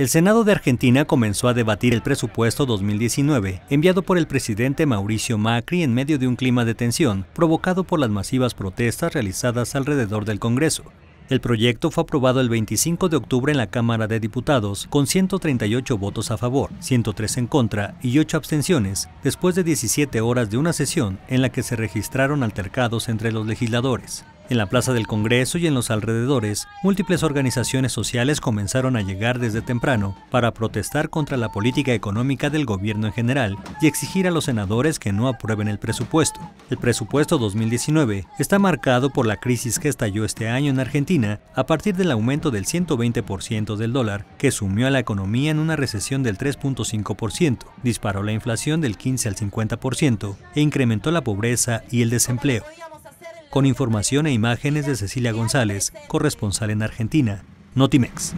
El Senado de Argentina comenzó a debatir el presupuesto 2019 enviado por el presidente Mauricio Macri en medio de un clima de tensión provocado por las masivas protestas realizadas alrededor del Congreso. El proyecto fue aprobado el 25 de octubre en la Cámara de Diputados con 138 votos a favor, 103 en contra y 8 abstenciones, después de 17 horas de una sesión en la que se registraron altercados entre los legisladores. En la Plaza del Congreso y en los alrededores, múltiples organizaciones sociales comenzaron a llegar desde temprano para protestar contra la política económica del gobierno en general y exigir a los senadores que no aprueben el presupuesto. El presupuesto 2019 está marcado por la crisis que estalló este año en Argentina a partir del aumento del 120% del dólar, que sumió a la economía en una recesión del 3.5%, disparó la inflación del 15 al 50% e incrementó la pobreza y el desempleo con información e imágenes de Cecilia González, corresponsal en Argentina, Notimex.